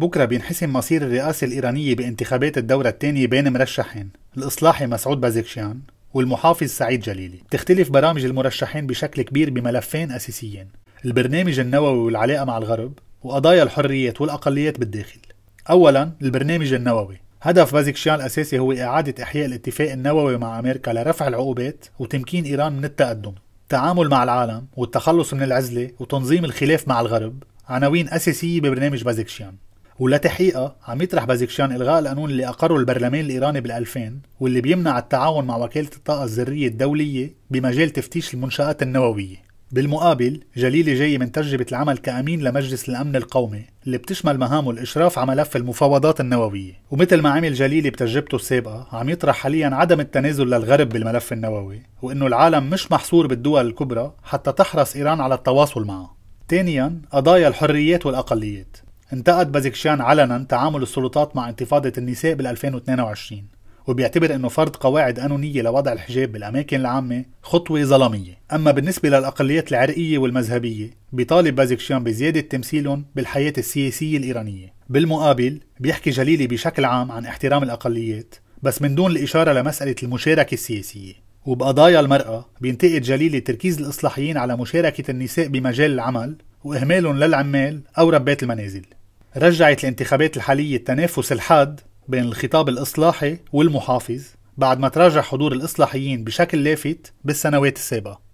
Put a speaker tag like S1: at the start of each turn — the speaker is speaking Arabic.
S1: بكرة بينحسم مصير الرئاسة الإيرانية بانتخابات الدورة الثانية بين مرشحين الإصلاحي مسعود بازكشيان والمحافظ سعيد جليلي تختلف برامج المرشحين بشكل كبير بملفين أساسيين البرنامج النووي والعلاقة مع الغرب وقضايا الحريات والأقليات بالداخل أولا البرنامج النووي هدف بازكشيان الأساسي هو إعادة إحياء الاتفاق النووي مع أمريكا لرفع العقوبات وتمكين إيران من التقدم التعامل مع العالم والتخلص من العزلة وتنظيم الخلاف مع الغرب عناوين أساسية ببرنامج بازكشيان ولتحقيقها عم يطرح بازيكشان الغاء القانون اللي اقره البرلمان الايراني بال2000 واللي بيمنع التعاون مع وكاله الطاقه الذريه الدوليه بمجال تفتيش المنشات النوويه بالمقابل جليلي جاي من تجربة العمل كأمين لمجلس الأمن القومي اللي بتشمل مهامه الإشراف على ملف المفاوضات النووية ومثل ما عمل جليلي بتجربته السابقة عم يطرح حاليا عدم التنازل للغرب بالملف النووي وإنه العالم مش محصور بالدول الكبرى حتى تحرص إيران على التواصل معه ثانيا قضايا الحريات والأقليات انتقد بازيكشيان علنا تعامل السلطات مع انتفاضة النساء بال 2022 وبيعتبر انه فرض قواعد قانونية لوضع الحجاب بالاماكن العامة خطوة ظلمية، اما بالنسبة للاقليات العرقية والمذهبية بيطالب بازيكشيان بزيادة تمثيلهم بالحياة السياسية الايرانية، بالمقابل بيحكي جليلي بشكل عام عن احترام الاقليات بس من دون الاشارة لمسألة المشاركة السياسية، وبقضايا المرأة بينتقد جليلي تركيز الإصلاحيين على مشاركة النساء بمجال العمل وإهمالهم للعمال أو ربات المنازل رجعت الانتخابات الحالية التنافس الحاد بين الخطاب الإصلاحي والمحافظ بعد ما تراجع حضور الإصلاحيين بشكل لافت بالسنوات السابقة